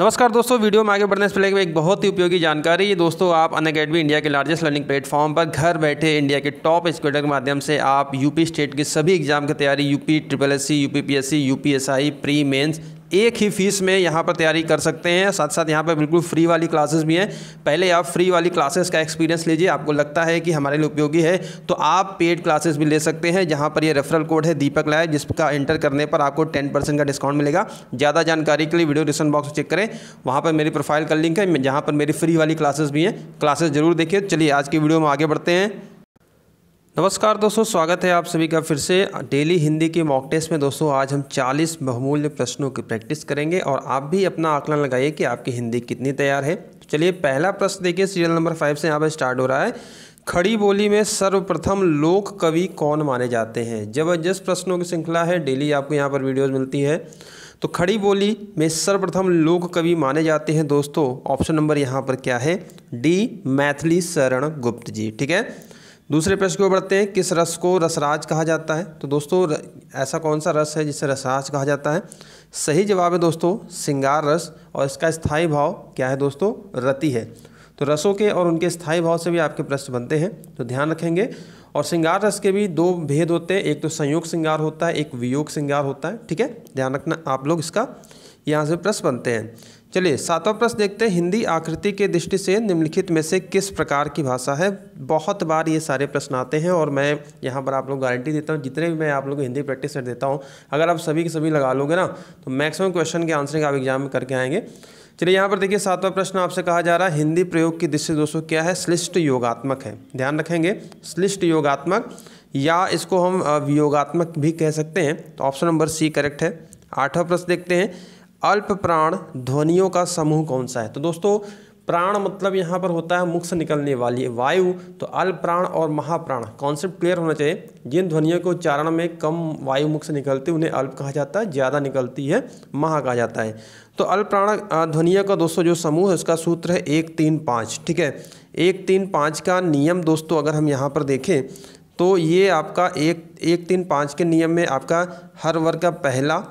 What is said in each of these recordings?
नमस्कार दोस्तों वीडियो में आगे बढ़ने से पहले एक बहुत ही उपयोगी जानकारी ये दोस्तों आप अन अकेडमी इंडिया के लार्जेस्ट लर्निंग प्लेटफॉर्म पर घर बैठे इंडिया के टॉप स्कूटर के माध्यम से आप यूपी स्टेट के सभी एग्जाम की तैयारी UP triple S C UP P S C U P S I pre mains एक ही फ़ीस में यहाँ पर तैयारी कर सकते हैं साथ साथ यहाँ पर बिल्कुल फ्री वाली क्लासेस भी हैं पहले आप फ्री वाली क्लासेस का एक्सपीरियंस लीजिए आपको लगता है कि हमारे लिए उपयोगी है तो आप पेड क्लासेस भी ले सकते हैं जहाँ पर ये रेफरल कोड है दीपक लाए जिसका एंटर करने पर आपको टेन परसेंट का डिस्काउंट मिलेगा ज़्यादा जानकारी के लिए वीडियो डिस्क्रिप्शन बॉक्स चेक करें वहाँ पर मेरी प्रोफाइल का लिंक है जहाँ पर मेरी फ्री वाली क्लासेस भी हैं क्लासेस ज़रूर देखिए चलिए आज की वीडियो में आगे बढ़ते हैं नमस्कार दोस्तों स्वागत है आप सभी का फिर से डेली हिंदी के मॉक टेस्ट में दोस्तों आज हम 40 बहुमूल्य प्रश्नों की प्रैक्टिस करेंगे और आप भी अपना आकलन लगाइए कि आपकी हिंदी कितनी तैयार है तो चलिए पहला प्रश्न देखिए सीरियल नंबर फाइव से यहाँ पर स्टार्ट हो रहा है खड़ी बोली में सर्वप्रथम लोक कवि कौन माने जाते हैं जबरदस्त प्रश्नों की श्रृंखला है डेली आपको यहाँ पर वीडियोज़ मिलती है तो खड़ी बोली में सर्वप्रथम लोक कवि माने जाते हैं दोस्तों ऑप्शन नंबर यहाँ पर क्या है डी मैथिली शरण गुप्त जी ठीक है दूसरे प्रश्न को बढ़ते हैं किस रस को रसराज कहा जाता है तो दोस्तों ऐसा कौन सा रस है जिसे रसराज कहा जाता है सही जवाब है दोस्तों सिंगार रस और इसका स्थायी भाव क्या है दोस्तों रति है तो रसों के और उनके स्थायी भाव से भी आपके प्रश्न बनते हैं तो ध्यान रखेंगे और श्रृंगार रस के भी दो भेद होते हैं एक तो संयोग श्रृंगार होता है एक वियोग श्रृंगार होता है ठीक है ध्यान रखना आप लोग इसका यहाँ से प्रश्न बनते हैं चलिए सातवां प्रश्न देखते हैं हिंदी आकृति के दृष्टि से निम्नलिखित में से किस प्रकार की भाषा है बहुत बार ये सारे प्रश्न आते हैं और मैं यहाँ पर आप लोग गारंटी देता हूँ जितने भी मैं आप लोगों को हिंदी प्रैक्टिस कर देता हूँ अगर आप सभी के सभी लगा लोगे ना तो मैक्सिमम क्वेश्चन के आंसरिंग आप एग्जाम में करके आएंगे चलिए यहाँ पर देखिए सातवां प्रश्न आपसे कहा जा रहा है हिंदी प्रयोग की दृष्टि दोस्तों क्या है श्लिष्ट योगात्मक है ध्यान रखेंगे श्लिष्ट योगात्मक या इसको हम वियोगात्मक भी कह सकते हैं तो ऑप्शन नंबर सी करेक्ट है आठवां प्रश्न देखते हैं अल्प प्राण ध्वनियों का समूह कौन सा है तो दोस्तों प्राण मतलब यहाँ पर होता है मुख से निकलने वाली वायु तो अल्प प्राण और महाप्राण कॉन्सेप्ट क्लियर होना चाहिए जिन ध्वनियों के उच्चारण में कम वायु मुख से निकलती है उन्हें अल्प कहा जाता है ज़्यादा निकलती है महा कहा जाता है तो अल्प प्राण ध्वनियों का दोस्तों जो समूह है उसका सूत्र है एक तीन पाँच ठीक है एक तीन पाँच का नियम दोस्तों अगर हम यहाँ पर देखें तो ये आपका एक एक तीन पाँच के नियम में आपका हर वर्ग का पहला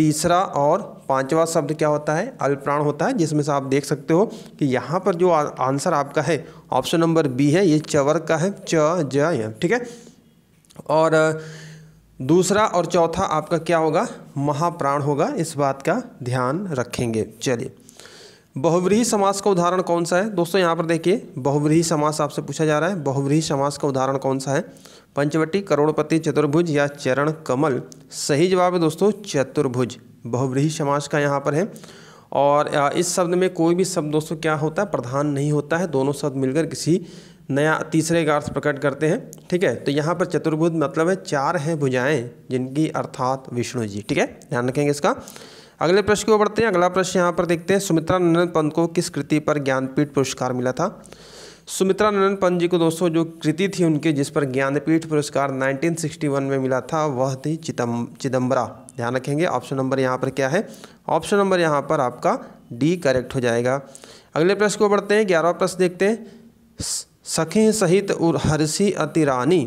तीसरा और पांचवा शब्द क्या होता है अल्प्राण होता है जिसमें से आप देख सकते हो कि यहाँ पर जो आंसर आपका है ऑप्शन नंबर बी है ये चवर का है च ज ठीक है और दूसरा और चौथा आपका क्या होगा महाप्राण होगा इस बात का ध्यान रखेंगे चलिए बहुव्रीही समास का उदाहरण कौन सा है दोस्तों यहाँ पर देखिए बहुव्रीही समास आपसे पूछा जा रहा है बहुव्रीही समास का उदाहरण कौन सा है पंचवटी करोड़पति चतुर्भुज या चरण कमल सही जवाब है दोस्तों चतुर्भुज बहुव्रीही समास का यहाँ पर है और इस शब्द में कोई भी शब्द दोस्तों क्या होता है प्रधान नहीं होता है दोनों शब्द मिलकर किसी नया तीसरे का अर्थ प्रकट करते हैं ठीक है तो यहाँ पर चतुर्भुज मतलब है चार हैं भुजाएँ जिनकी अर्थात विष्णु जी ठीक है ध्यान रखेंगे इसका अगले प्रश्न को बढ़ते हैं अगला प्रश्न यहाँ पर देखते हैं सुमित्रा नंदन पंत को किस कृति पर ज्ञानपीठ पुरस्कार मिला था सुमित्रा नंदन पंत जी को दोस्तों जो कृति थी उनके जिस पर ज्ञानपीठ पुरस्कार 1961 में मिला था वह थी चिदम चिदम्बरा ध्यान रखेंगे ऑप्शन नंबर यहाँ पर क्या है ऑप्शन नंबर यहाँ पर आपका डी करेक्ट हो जाएगा अगले प्रश्न को बढ़ते हैं ग्यारहवा प्रश्न देखते हैं सखी सहित हर्षि अतिरानी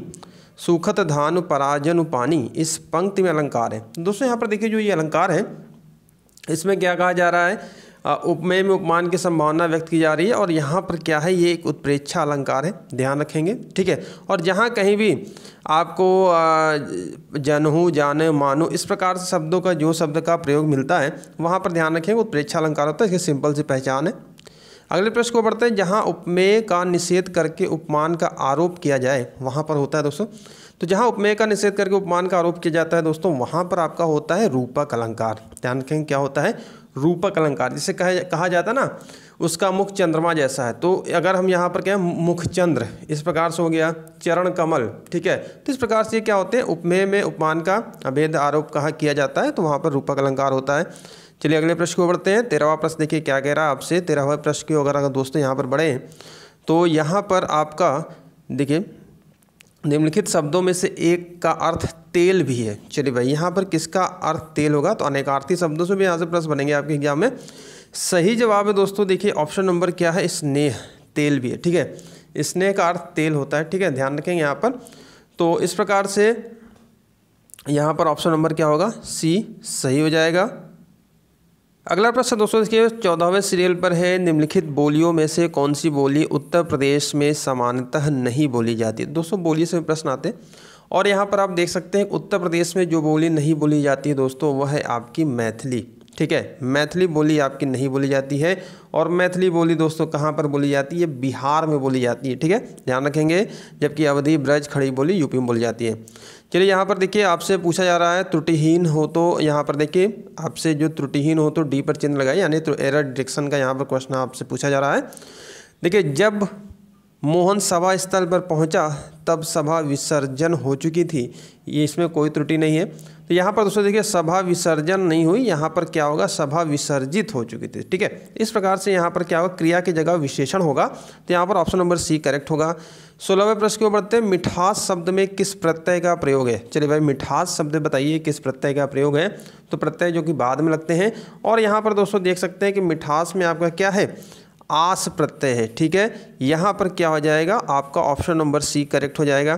सुखत धान पराजन पानी इस पंक्ति में अलंकार है दोस्तों यहाँ पर देखिए जो ये अलंकार है इसमें क्या कहा जा रहा है उपमेय में उपमान की संभावना व्यक्त की जा रही है और यहाँ पर क्या है ये एक उत्प्रेक्षा अलंकार है ध्यान रखेंगे ठीक है और जहाँ कहीं भी आपको जनहु जाने मानो इस प्रकार से शब्दों का जो शब्द का प्रयोग मिलता है वहाँ पर ध्यान रखेंगे उत्प्रेक्षा अलंकार होता है इसकी सिंपल सी पहचान है अगले प्रश्न को बढ़ते हैं जहाँ उपमेय का निषेध करके उपमान का आरोप किया जाए वहाँ पर होता है दोस्तों तो जहाँ उपमेय का निषेध करके उपमान का आरोप किया जाता है दोस्तों वहाँ पर आपका होता है रूपक अलंकार ध्यान रखें क्या होता है रूपक अलंकार जिसे कहा कहा जाता है ना उसका मुख चंद्रमा जैसा है तो अगर हम यहाँ पर कहें मुख चंद्र इस प्रकार से हो गया चरण कमल ठीक है तो इस प्रकार से क्या होते हैं उपमेय में उपमान का अभेद आरोप कहाँ किया जाता है तो वहाँ पर रूपक अलंकार होता है चलिए अगले प्रश्न को बढ़ते हैं तेरहवा प्रश्न देखिए क्या कह रहा है आपसे तेरहवा प्रश्न की अगर अगर दोस्तों यहाँ पर बढ़े तो यहाँ पर आपका देखिए निम्नलिखित शब्दों में से एक का अर्थ तेल भी है चलिए भाई यहाँ पर किसका अर्थ तेल होगा तो अनेकार्थी शब्दों से भी यहाँ से प्रश्न बनेंगे आपके एग्जाम में सही जवाब है दोस्तों देखिए ऑप्शन नंबर क्या है स्नेह तेल भी है ठीक है स्नेह का अर्थ तेल होता है ठीक है ध्यान रखेंगे यहाँ पर तो इस प्रकार से यहाँ पर ऑप्शन नंबर क्या होगा सी सही हो जाएगा अगला प्रश्न दोस्तों इसके चौदहवें सीरियल पर है निम्नलिखित बोलियों में से कौन सी बोली उत्तर प्रदेश में सामान्यतः नहीं बोली जाती दोस्तों बोली से प्रश्न आते हैं और यहाँ पर आप देख सकते हैं उत्तर प्रदेश में जो बोली नहीं बोली जाती है दोस्तों वह है आपकी मैथिली ठीक है मैथिली बोली आपकी नहीं बोली जाती है और मैथिली बोली दोस्तों कहाँ पर बोली जाती है बिहार में बोली जाती है ठीक है ध्यान रखेंगे जबकि अवधि ब्रज खड़ी बोली यूपी में बोली जाती है चलिए यहाँ पर देखिए आपसे पूछा जा रहा है त्रुटिहीन हो तो यहाँ पर देखिए आपसे जो त्रुटिहीन हो तो डी पर चिन्ह लगाए यानी तो एरर डिक्शन का यहाँ पर क्वेश्चन आपसे पूछा जा रहा है देखिए जब मोहन सभा स्थल पर पहुंचा तब सभा विसर्जन हो चुकी थी ये इसमें कोई त्रुटि नहीं है तो यहाँ पर दोस्तों देखिए सभा विसर्जन नहीं हुई यहाँ पर क्या होगा सभा विसर्जित हो चुकी थी ठीक है इस प्रकार से यहाँ पर क्या होगा क्रिया की जगह विशेषण होगा तो यहाँ पर ऑप्शन नंबर सी करेक्ट होगा सोलहवें प्रश्न क्यों ओर बढ़ते हैं मिठास शब्द में किस प्रत्यय का प्रयोग है चलिए भाई मिठास शब्द बताइए किस प्रत्यय का प्रयोग है तो प्रत्यय जो कि बाद में लगते हैं और यहाँ पर दोस्तों देख सकते हैं कि मिठास में आपका क्या है आस प्रत्यय है ठीक है यहाँ पर क्या हो जाएगा आपका ऑप्शन नंबर सी करेक्ट हो जाएगा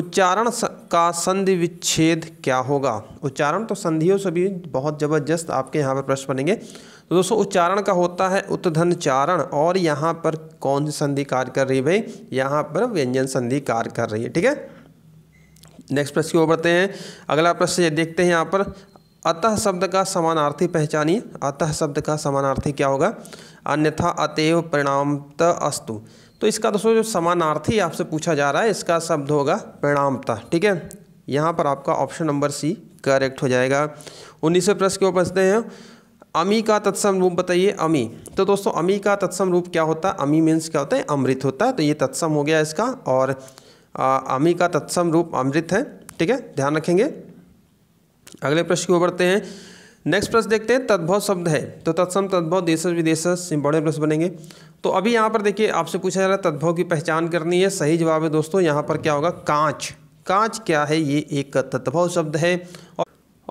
उच्चारण का संधि विच्छेद क्या होगा उच्चारण तो संधियों से भी बहुत ज़बरदस्त आपके यहाँ पर प्रश्न बनेंगे तो दोस्तों उच्चारण का होता है उत्धन चारण और यहाँ पर कौन सी संधि कार्य कर रही है भाई यहाँ पर व्यंजन संधि कार्य कर रही है ठीक है नेक्स्ट प्रश्न की ओर बढ़ते हैं अगला प्रश्न ये देखते हैं यहाँ पर अतः शब्द का समानार्थी पहचानिए अतः शब्द का समानार्थी क्या होगा अन्यथा अतएव परिणामत अस्तु तो इसका दोस्तों जो समानार्थी आपसे पूछा जा रहा है इसका शब्द होगा परिणामता ठीक है यहाँ पर आपका ऑप्शन नंबर सी करेक्ट हो जाएगा उन्नीसवें प्रश्न के ऊपर हैं अमी का तत्सम रूप बताइए अमी तो दोस्तों अमी का तत्सम रूप क्या होता है अमी मीन्स क्या होता है अमृत होता है तो ये तत्सम हो गया इसका और आ, अमी का तत्सम रूप अमृत है ठीक है ध्यान रखेंगे अगले प्रश्न की ओर बढ़ते हैं नेक्स्ट प्रश्न देखते हैं तद्भव शब्द है तो तत्सम तद्भव देश विदेश बड़े प्रश्न बनेंगे तो अभी यहाँ पर देखिए आपसे पूछा जा रहा है तद्भव की पहचान करनी है सही जवाब है दोस्तों यहाँ पर क्या होगा कांच कांच क्या है ये एक तद्भव शब्द है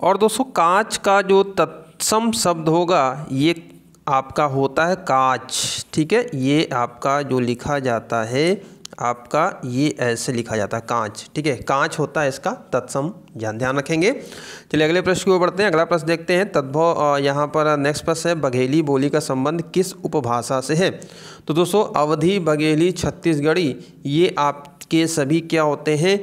और दोस्तों कांच का जो तत्सम शब्द होगा ये आपका होता है कांच ठीक है ये आपका जो लिखा जाता है आपका ये ऐसे लिखा जाता है कांच ठीक है कांच होता है इसका तत्सम ध्यान ध्यान रखेंगे चलिए अगले प्रश्न की ओर बढ़ते हैं अगला प्रश्न देखते हैं तद्भव यहाँ पर नेक्स्ट प्रश्न है बघेली बोली का संबंध किस उपभाषा से है तो दोस्तों अवधि बघेली छत्तीसगढ़ी ये आपके सभी क्या होते हैं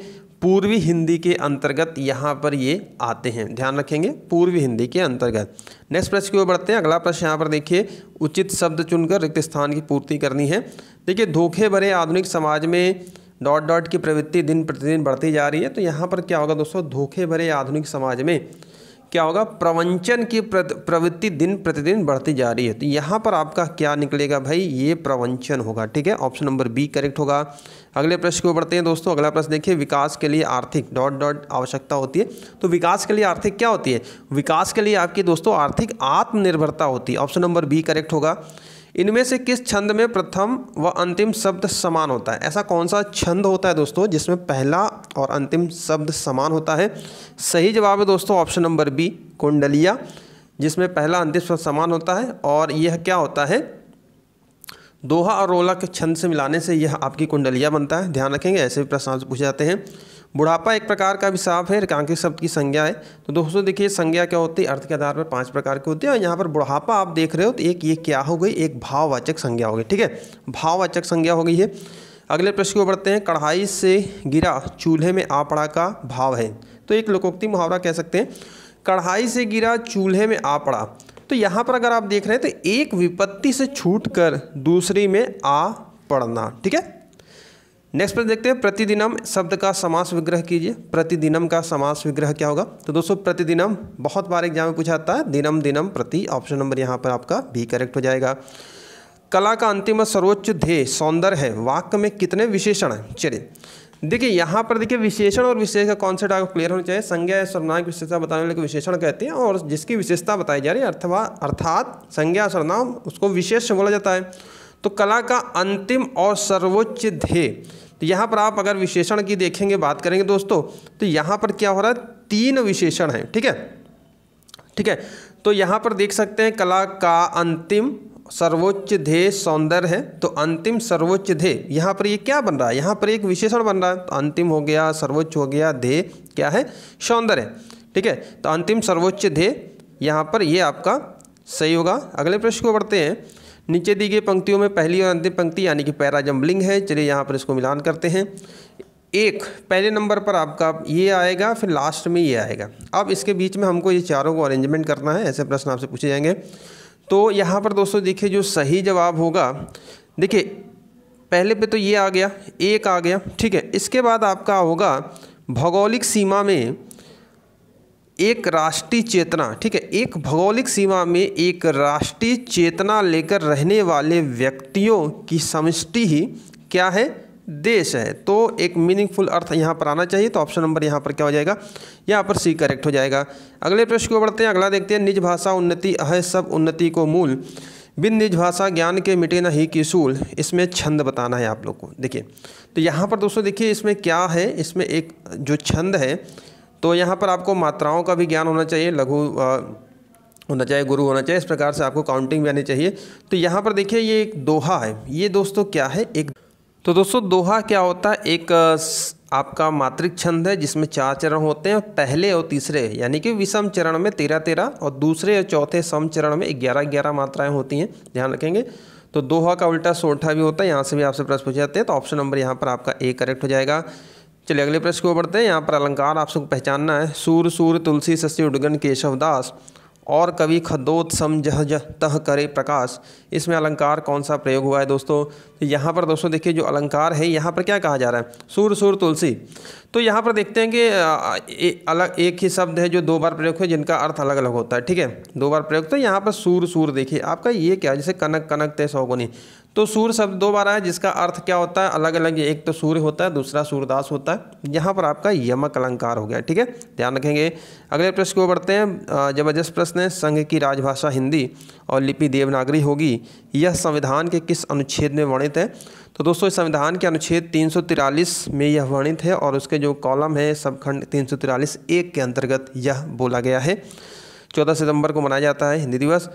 पूर्वी हिंदी के अंतर्गत यहाँ पर ये आते हैं ध्यान रखेंगे पूर्वी हिंदी के अंतर्गत नेक्स्ट प्रश्न की ओर बढ़ते हैं अगला प्रश्न यहाँ पर देखिए उचित शब्द चुनकर रिक्त स्थान की पूर्ति करनी है देखिए धोखे भरे आधुनिक समाज में डॉट डॉट की प्रवृत्ति दिन प्रतिदिन बढ़ती जा रही है तो यहाँ पर क्या होगा दोस्तों धोखे भरे आधुनिक समाज में क्या होगा प्रवंचन की प्रवृत्ति दिन प्रतिदिन बढ़ती जा रही है तो यहाँ पर आपका क्या निकलेगा भाई ये प्रवंचन होगा ठीक है ऑप्शन नंबर बी करेक्ट होगा अगले प्रश्न को बढ़ते हैं दोस्तों अगला प्रश्न देखिए विकास के लिए आर्थिक डॉट डॉट आवश्यकता होती है तो विकास के लिए आर्थिक क्या होती है विकास के लिए आपकी दोस्तों आर्थिक आत्मनिर्भरता होती है ऑप्शन नंबर बी करेक्ट होगा इनमें से किस छंद में प्रथम व अंतिम शब्द समान होता है ऐसा कौन सा छंद होता है दोस्तों जिसमें पहला और अंतिम शब्द समान होता है सही जवाब है दोस्तों ऑप्शन नंबर बी कुंडलिया जिसमें पहला अंतिम शब्द समान होता है और यह क्या होता है दोहा और रोला के छंद से मिलाने से यह आपकी कुंडलिया बनता है ध्यान रखेंगे ऐसे भी प्रश्न आपसे पूछे जाते हैं बुढ़ापा एक प्रकार का अभिशाप है रेखांकित शब्द की संज्ञा है तो दोस्तों देखिए संज्ञा क्या होती है अर्थ के आधार पर पांच प्रकार की होती है और यहाँ पर बुढ़ापा आप देख रहे हो तो एक ये क्या हो गई एक भाववाचक संज्ञा हो गई ठीक है भाववाचक संज्ञा हो गई है अगले प्रश्न को बढ़ते हैं कढ़ाई से गिरा चूल्हे में आ पड़ा का भाव है तो एक लोकोक्ति मुहावरा कह सकते हैं कढ़ाई से गिरा चूल्हे में आ पड़ा तो यहाँ पर अगर आप देख रहे हैं तो एक विपत्ति से छूट कर दूसरी में आ पड़ना ठीक है नेक्स्ट प्रश्न देखते हैं प्रतिदिनम शब्द का समास विग्रह कीजिए प्रतिदिनम का समास विग्रह क्या होगा तो दोस्तों प्रतिदिनम बहुत बार एग्जाम में पूछा जाता है दिनम दिनम प्रति ऑप्शन नंबर यहाँ पर आपका भी करेक्ट हो जाएगा कला का अंतिम सर्वोच्च ध्येय सौंदर्य है वाक्य में कितने विशेषण हैं चलिए देखिए यहाँ पर देखिए विशेषण और विशेष का कॉन्सेप्ट आपको क्लियर होना चाहिए संज्ञा या सर्वनाम की विशेषता बताने वाले को विशेषण कहते हैं और जिसकी विशेषता बताई जा रही है अर्थवा अर्थात संज्ञा सर्वनाम उसको विशेष बोला जाता है तो कला का अंतिम और सर्वोच्च ध्येय तो यहाँ पर आप अगर विशेषण की देखेंगे बात करेंगे दोस्तों तो यहाँ पर क्या हो रहा है तीन विशेषण हैं ठीक है ठीक है तो यहाँ पर देख सकते हैं कला का अंतिम सर्वोच्च ध्येय सौंदर्य है तो अंतिम सर्वोच्च ध्येय यहाँ पर ये यह क्या बन रहा है यहाँ पर एक विशेषण बन रहा है तो अंतिम हो गया सर्वोच्च हो गया ध्येय क्या है सौंदर्य ठीक है तो अंतिम सर्वोच्च ध्येय यहाँ पर ये यह आपका सही होगा अगले प्रश्न को बढ़ते हैं नीचे दी गई पंक्तियों में पहली और अंतिम पंक्ति यानी कि पैरा जम्बलिंग है चलिए यहाँ पर इसको मिलान करते हैं एक पहले नंबर पर आपका ये आएगा फिर लास्ट में ये आएगा अब इसके बीच में हमको ये चारों को अरेंजमेंट करना है ऐसे प्रश्न आपसे पूछे जाएंगे तो यहाँ पर दोस्तों देखिए जो सही जवाब होगा देखिए पहले पे तो ये आ गया एक आ गया ठीक है इसके बाद आपका होगा भौगोलिक सीमा में एक राष्ट्रीय चेतना ठीक है एक भौगोलिक सीमा में एक राष्ट्रीय चेतना लेकर रहने वाले व्यक्तियों की समष्टि ही क्या है देश है तो एक मीनिंगफुल अर्थ यहाँ पर आना चाहिए तो ऑप्शन नंबर यहाँ पर क्या हो जाएगा यहाँ पर सी करेक्ट हो जाएगा अगले प्रश्न को बढ़ते हैं अगला देखते हैं निज भाषा उन्नति अह सब उन्नति को मूल बिन निज भाषा ज्ञान के मिटे न ही किसूल इसमें छंद बताना है आप लोग को देखिए तो यहाँ पर दोस्तों देखिए इसमें क्या है इसमें एक जो छंद है तो यहाँ पर आपको मात्राओं का भी ज्ञान होना चाहिए लघु होना चाहिए गुरु होना चाहिए इस प्रकार से आपको काउंटिंग भी आनी चाहिए तो यहाँ पर देखिए ये एक दोहा है ये दोस्तों क्या है एक तो दोस्तों दोहा क्या होता है एक आपका मात्रिक छंद है जिसमें चार चरण होते हैं पहले और तीसरे यानी कि विषम चरण में तेरह तेरह और दूसरे और चौथे सम चरण में ग्यारह ग्यारह मात्राएं होती हैं ध्यान रखेंगे तो दोहा का उल्टा सोठा भी होता है यहाँ से भी आपसे प्रश्न पूछे जाते हैं तो ऑप्शन नंबर यहाँ पर आपका ए करेक्ट हो जाएगा चलिए अगले प्रश्न को बढ़ते हैं यहाँ पर अलंकार आप सबको पहचानना है सूर सूर तुलसी सस्य उडगन केशवदास और कवि खदोत जह तह करे प्रकाश इसमें अलंकार कौन सा प्रयोग हुआ है दोस्तों तो यहाँ पर दोस्तों देखिए जो अलंकार है यहाँ पर क्या कहा जा रहा है सूर सूर तुलसी तो यहाँ पर देखते हैं कि अलग एक ही शब्द है जो दो बार प्रयोग है जिनका अर्थ अलग अलग होता है ठीक है दो बार प्रयोग तो यहाँ पर सूर सूर देखिए आपका ये क्या जैसे कनक कनक ते सौगुनी तो सूर्य शब्द दो बार आया जिसका अर्थ क्या होता है अलग अलग एक तो सूर्य होता है दूसरा सूर्यदास होता है यहाँ पर आपका यमक अलंकार हो गया ठीक है ध्यान रखेंगे अगले प्रश्न को बढ़ते हैं जबरदस्त प्रश्न है संघ की राजभाषा हिंदी और लिपि देवनागरी होगी यह संविधान के किस अनुच्छेद में वर्णित है तो दोस्तों संविधान के अनुच्छेद तीन में यह वर्णित है और उसके जो कॉलम है सबखंड तीन सौ के अंतर्गत यह बोला गया है चौदह सितंबर को मनाया जाता है हिंदी दिवस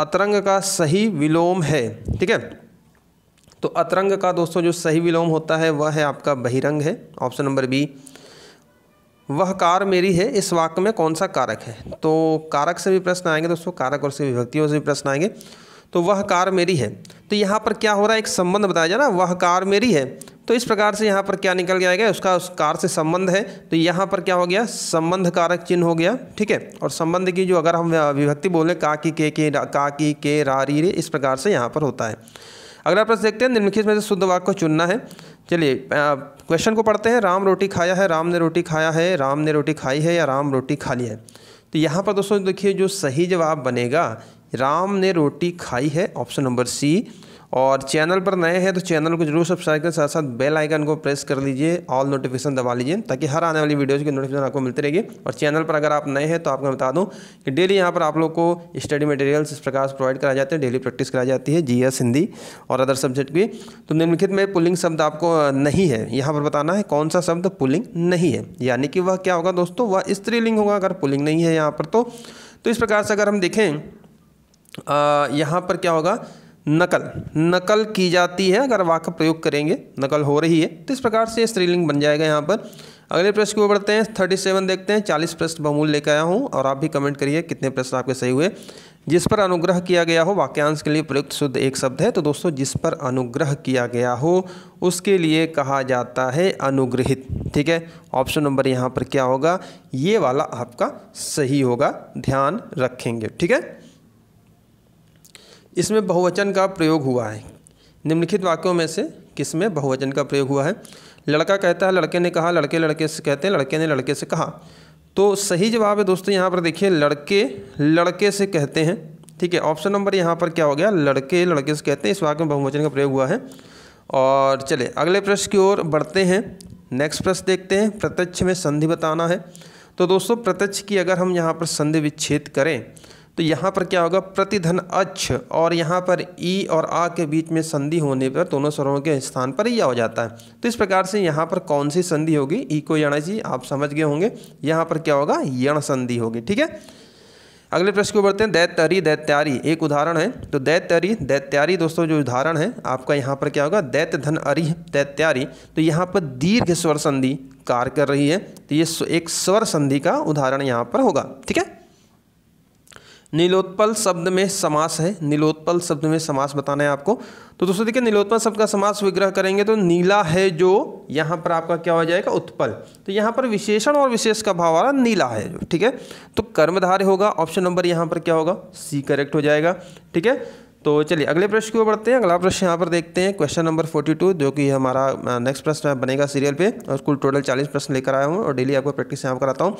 अतरंग का सही विलोम है ठीक है तो अतरंग का दोस्तों जो सही विलोम होता है वह है आपका बहिरंग है ऑप्शन नंबर बी वह कार मेरी है इस वाक्य में कौन सा कारक है तो कारक से भी प्रश्न आएंगे दोस्तों कारक और से विभक्तियों से भी प्रश्न आएंगे तो वह कार मेरी है तो यहाँ पर क्या हो रहा है एक संबंध बताया जा रहा वह कार मेरी है तो इस प्रकार से यहाँ पर क्या निकल गया है उसका उस कार से संबंध है तो यहाँ पर क्या हो गया संबंध कारक चिन्ह हो गया ठीक है और संबंध की जो अगर हम विभक्ति बोलें का की के के का की के रा री रे इस प्रकार से यहाँ पर होता है अगला प्रश्न देखते हैं निम्नलिखित में से शुद्ध वाक्य को चुनना है चलिए क्वेश्चन को पढ़ते हैं राम रोटी खाया है राम ने रोटी खाया है राम ने रोटी खाई है या राम रोटी खा ली है तो यहाँ पर दोस्तों देखिए जो सही जवाब बनेगा राम ने रोटी खाई है ऑप्शन नंबर सी और चैनल पर नए हैं तो चैनल को जरूर सब्सक्राइब करें साथ साथ बेल आइकन को प्रेस कर लीजिए ऑल नोटिफिकेशन दबा लीजिए ताकि हर आने वाली वीडियोज़ की नोटिफिकेशन आपको मिलती रहेगी और चैनल पर अगर आप नए हैं तो आपको बता दूं कि डेली यहाँ पर आप लोग को स्टडी मटेरियल्स इस प्रकार से प्रोवाइड कराए जाते हैं डेली प्रैक्टिस कराई जाती है जी हिंदी और अदर सब्जेक्ट भी तो निम्नलिखित में पुलिंग शब्द आपको नहीं है यहाँ पर बताना है कौन सा शब्द पुलिंग नहीं है यानी कि वह क्या होगा दोस्तों वह स्त्रीलिंग होगा अगर पुलिंग नहीं है यहाँ पर तो।, तो इस प्रकार से अगर हम देखें यहाँ पर क्या होगा नकल नकल की जाती है अगर वाक प्रयोग करेंगे नकल हो रही है तो इस प्रकार से स्त्रीलिंग बन जाएगा यहाँ पर अगले प्रश्न को बढ़ते हैं थर्टी सेवन देखते हैं चालीस प्रश्न बहुमूल लेकर आया हूँ और आप भी कमेंट करिए कितने प्रश्न आपके सही हुए जिस पर अनुग्रह किया गया हो वाक्यांश के लिए प्रयुक्त शुद्ध एक शब्द है तो दोस्तों जिस पर अनुग्रह किया गया हो उसके लिए कहा जाता है अनुग्रहित ठीक है ऑप्शन नंबर यहाँ पर क्या होगा ये वाला आपका सही होगा ध्यान रखेंगे ठीक है इसमें बहुवचन का प्रयोग हुआ है निम्नलिखित वाक्यों में से किस में बहुवचन का प्रयोग हुआ है लड़का कहता है लड़के ने कहा लड़के लड़के से कहते हैं लड़के ने लड़के से कहा तो सही जवाब है दोस्तों यहाँ पर देखिए लड़के लड़के से कहते हैं ठीक है ऑप्शन नंबर यहाँ पर क्या हो गया लड़के लड़के से कहते हैं इस वाक्य में बहुवचन का प्रयोग हुआ है और चले अगले प्रश्न की ओर बढ़ते हैं नेक्स्ट प्रश्न देखते हैं प्रत्यक्ष में संधि बताना है तो दोस्तों प्रत्यक्ष की अगर हम यहाँ पर संधि विच्छेद करें तो यहाँ पर क्या होगा प्रतिधन अच्छ और यहाँ पर ई और आ के बीच में संधि होने पर दोनों स्वरों के स्थान पर या हो जाता है तो इस प्रकार से यहाँ पर कौन सी संधि होगी ई को यण जी आप समझ गए होंगे यहाँ पर क्या होगा यण संधि होगी ठीक है अगले प्रश्न को बढ़ते हैं दैतरी दैत्यारी एक उदाहरण है तो दैतरी दैत्यारी दोस्तों जो उदाहरण है आपका यहाँ पर क्या होगा दैत्य धन अरि दैत्यारी तो यहाँ पर दीर्घ स्वर संधि कार्य कर रही है तो ये एक स्वर संधि का उदाहरण यहाँ पर होगा ठीक है नीलोत्पल शब्द में समास है नीलोत्पल शब्द में समास बताना है आपको तो दोस्तों देखिए नीलोत्पल शब्द का समास विग्रह करेंगे तो नीला है जो यहाँ पर आपका क्या हो जाएगा उत्पल तो यहाँ पर विशेषण और विशेष का भाव आ रहा नीला है जो ठीक है तो कर्मधारय होगा ऑप्शन नंबर यहाँ पर क्या होगा सी करेक्ट हो जाएगा ठीक है तो चलिए अगले प्रश्न की ओर बढ़ते हैं अगला प्रश्न यहाँ पर देखते हैं क्वेश्चन नंबर फोर्टी टू जो कि हमारा नेक्स्ट प्रश्न बनेगा सीरियल पे और कुल टोटल चालीस प्रश्न लेकर आया हूँ और डेली आपको प्रैक्टिस यहाँ कराता हूँ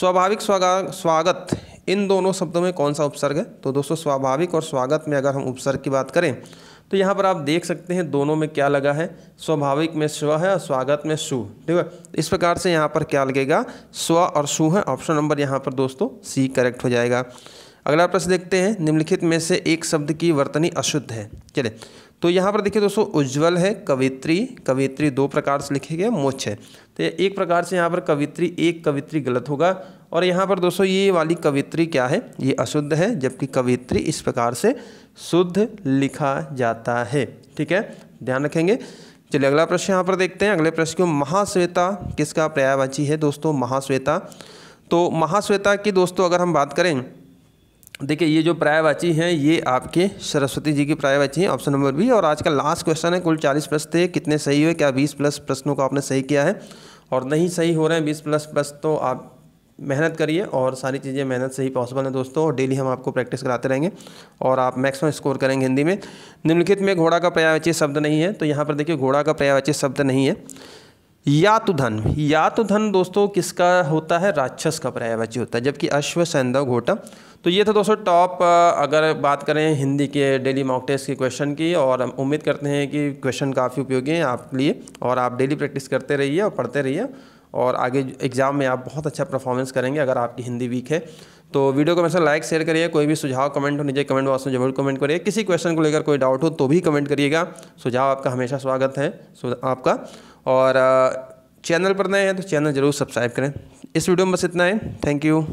स्वाभाविक स्वागत इन दोनों शब्दों में कौन सा उपसर्ग है तो दोस्तों स्वाभाविक और स्वागत में अगर हम उपसर्ग की बात करें तो यहाँ पर आप देख सकते हैं दोनों में क्या लगा है स्वाभाविक में स्व है और स्वागत में सु ठीक है इस प्रकार से यहाँ पर क्या लगेगा स्व और सु है ऑप्शन नंबर यहाँ पर दोस्तों सी करेक्ट हो जाएगा अगला प्रश्न देखते हैं निम्नलिखित में से एक शब्द की वर्तनी अशुद्ध है चले तो यहाँ पर देखिए दोस्तों उज्जवल है कवित्री कवित्री दो प्रकार से लिखे गए मोक्ष है तो एक प्रकार से यहाँ पर कवित्री एक कवित्री गलत होगा और यहाँ पर दोस्तों ये वाली कवित्री क्या है ये अशुद्ध है जबकि कवित्री इस प्रकार से शुद्ध लिखा जाता है ठीक है ध्यान रखेंगे चलिए अगला प्रश्न यहाँ पर देखते हैं अगले प्रश्न को महाश्वेता किसका पर्यायवाची है दोस्तों महाश्वेता तो महाश्वेता की दोस्तों अगर हम बात करें देखिए ये जो प्रायवाची हैं ये आपके सरस्वती जी की प्रायवाची है ऑप्शन नंबर बी और आज का लास्ट क्वेश्चन है कुल चालीस प्रश्न थे कितने सही हुए क्या बीस प्लस प्रश्नों को आपने सही किया है और नहीं सही हो रहे हैं बीस प्लस प्लस तो आप मेहनत करिए और सारी चीज़ें मेहनत से ही पॉसिबल हैं दोस्तों और डेली हम आपको प्रैक्टिस कराते रहेंगे और आप मैक्सिमम स्कोर करेंगे हिंदी में निम्नलिखित में घोड़ा का पर्यावचित शब्द नहीं है तो यहाँ पर देखिए घोड़ा का पर्यावाची शब्द नहीं है या तो धन या तो धन दोस्तों किसका होता है राक्षस का पर्यायवाची होता है जबकि अश्व सैंधव घोटा तो ये था दोस्तों टॉप अगर बात करें हिंदी के डेली मॉक टेस्ट के क्वेश्चन की और हम उम्मीद करते हैं कि क्वेश्चन काफ़ी उपयोगी हैं आपके लिए और आप डेली प्रैक्टिस करते रहिए और पढ़ते रहिए और आगे एग्ज़ाम में आप बहुत अच्छा परफॉर्मेंस करेंगे अगर आपकी हिंदी वीक है तो वीडियो को मेरे लाइक शेयर करिए कोई भी सुझाव कमेंट हो नीचे कमेंट बॉक्स में जरूर कमेंट करिए किसी क्वेश्चन को लेकर कोई डाउट हो तो भी कमेंट करिएगा सुझाव आपका हमेशा स्वागत है आपका और चैनल पर नए हैं तो चैनल ज़रूर सब्सक्राइब करें इस वीडियो में बस इतना है थैंक यू